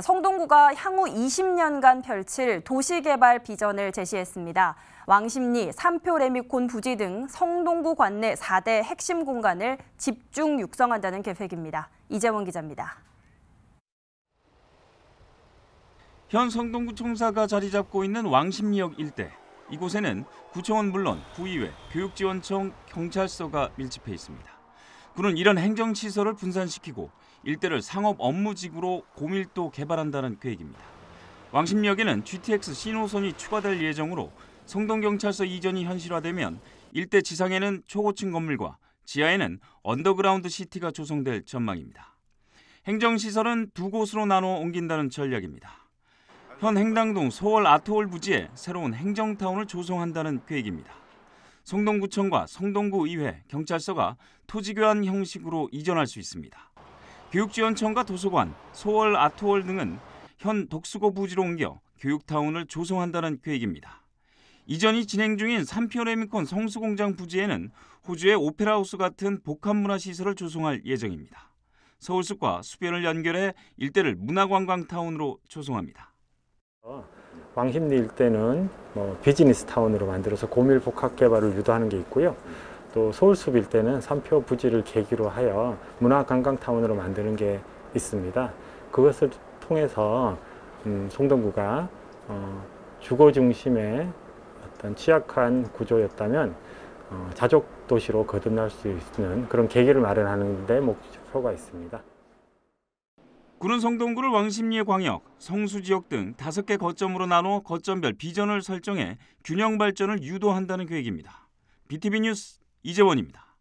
성동구가 향후 20년간 펼칠 도시개발 비전을 제시했습니다. 왕십리, 삼표 레미콘 부지 등 성동구 관내 4대 핵심 공간을 집중 육성한다는 계획입니다. 이재원 기자입니다. 현 성동구청사가 자리 잡고 있는 왕십리역 일대. 이곳에는 구청은 물론 구의회, 교육지원청, 경찰서가 밀집해 있습니다. 군은 이런 행정시설을 분산시키고 일대를 상업 업무지구로 고밀도 개발한다는 계획입니다. 왕십리역에는 GTX 신호선이 추가될 예정으로 성동경찰서 이전이 현실화되면 일대 지상에는 초고층 건물과 지하에는 언더그라운드 시티가 조성될 전망입니다. 행정시설은 두 곳으로 나눠 옮긴다는 전략입니다. 현 행당동 서울 아트홀 부지에 새로운 행정타운을 조성한다는 계획입니다. 성동구청과 성동구의회, 경찰서가 토지교환 형식으로 이전할 수 있습니다. 교육지원청과 도서관, 소월 아트월 등은 현 독수고 부지로 옮겨 교육타운을 조성한다는 계획입니다. 이전이 진행 중인 삼피오레미콘 성수공장 부지에는 호주의 오페라하우스 같은 복합문화시설을 조성할 예정입니다. 서울숲과 수변을 연결해 일대를 문화관광타운으로 조성합니다. 어. 왕십리 일대는 뭐 비즈니스 타운으로 만들어서 고밀 복합 개발을 유도하는 게 있고요. 또 서울숲 일대는 산표 부지를 계기로 하여 문화 관광 타운으로 만드는 게 있습니다. 그것을 통해서 음, 송동구가 어, 주거 중심의 어떤 취약한 구조였다면 어, 자족 도시로 거듭날 수 있는 그런 계기를 마련하는 데 목표가 있습니다. 구은 성동구를 왕십리의 광역, 성수 지역 등 다섯 개 거점으로 나눠 거점별 비전을 설정해 균형 발전을 유도한다는 계획입니다. BTV 뉴스 이재원입니다.